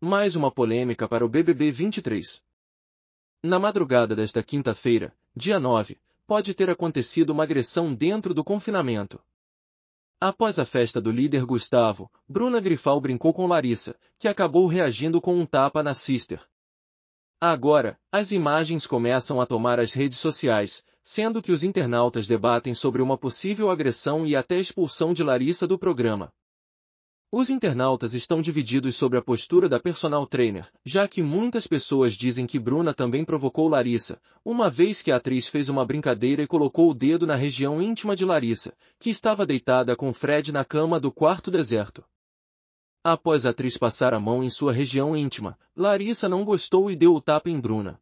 Mais uma polêmica para o BBB 23. Na madrugada desta quinta-feira, dia 9, pode ter acontecido uma agressão dentro do confinamento. Após a festa do líder Gustavo, Bruna Grifal brincou com Larissa, que acabou reagindo com um tapa na sister. Agora, as imagens começam a tomar as redes sociais, sendo que os internautas debatem sobre uma possível agressão e até expulsão de Larissa do programa. Os internautas estão divididos sobre a postura da personal trainer, já que muitas pessoas dizem que Bruna também provocou Larissa, uma vez que a atriz fez uma brincadeira e colocou o dedo na região íntima de Larissa, que estava deitada com Fred na cama do quarto deserto. Após a atriz passar a mão em sua região íntima, Larissa não gostou e deu o tapa em Bruna.